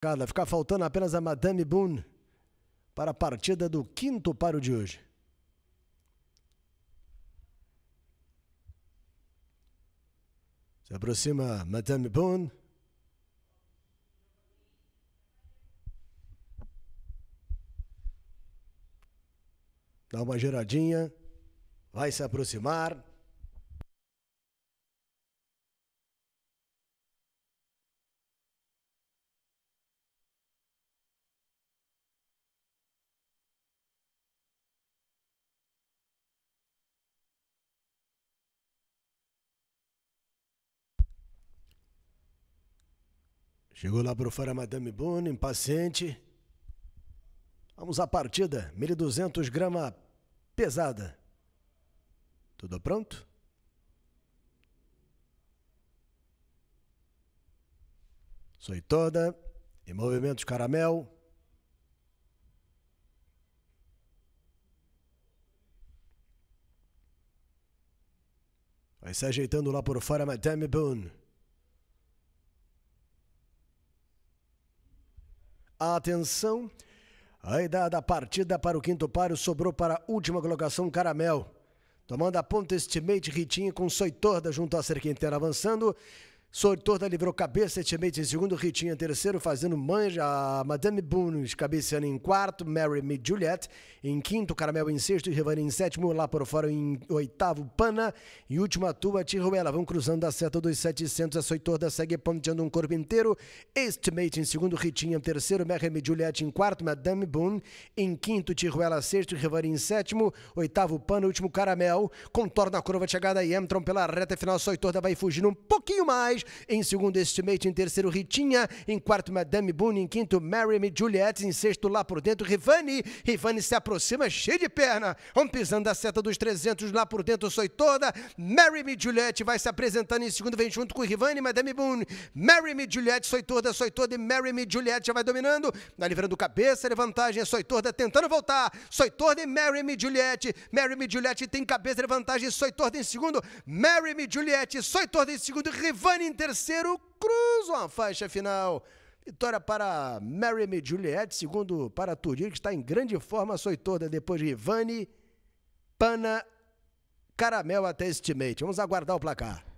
Cada ficar faltando apenas a Madame Boone para a partida do quinto paro de hoje. Se aproxima Madame Boone. Dá uma giradinha. Vai se aproximar. Chegou lá por fora Madame Boone, impaciente. Vamos à partida. 1.200 grama pesada. Tudo pronto? Soy toda. E movimentos caramel. Vai se ajeitando lá por fora Madame Boone. Atenção! Aí dada da partida para o quinto páreo sobrou para a última colocação Caramel. Tomando a ponta, Estimate Ritinho com Soitorda junto à cerca inteira avançando. Sortorda livrou cabeça, Etchemate em segundo, Ritinha em terceiro, fazendo manja, Madame Boone cabeceando em quarto, Mary Me Juliet em quinto, Caramel em sexto, Rivani em sétimo, Lá por Fora em oitavo, Pana e última Tua Tiruela. Vão cruzando a seta dos 700, a é Sortorda segue ponteando um corpo inteiro, Estimate em segundo, Ritinha em terceiro, Mary Me Juliet em quarto, Madame Boone em quinto, Tiruela sexto, Rivani em sétimo, oitavo, Pana, último Caramel, contorna a curva de chegada e entram pela reta final, Sortorda vai fugindo um pouquinho mais, em segundo Estimate, em terceiro Ritinha, em quarto Madame Boone, em quinto Mary Me Juliet, em sexto lá por dentro Rivani, Rivani se aproxima cheio de perna, um pisando a seta dos 300 lá por dentro Soi Toda, Mary Me Juliet vai se apresentando em segundo, vem junto com Rivani, Madame Boone, Mary Me Juliet, Soi Toda, Soi Toda e Mary Me Juliet já vai dominando, na tá livrando cabeça, levantagem, é Soi Toda tentando voltar, Soi Toda e Mary Me Juliet, Mary Me Juliet tem cabeça, levantagem, Soi Toda em segundo, Mary Me Juliet, Soi Toda em segundo, Rivani em terceiro, cruzam a faixa final. Vitória para Mary e Juliette, segundo para Turir, que está em grande forma, soi toda, depois de Ivani, Pana, Caramel até Estimate. Vamos aguardar o placar.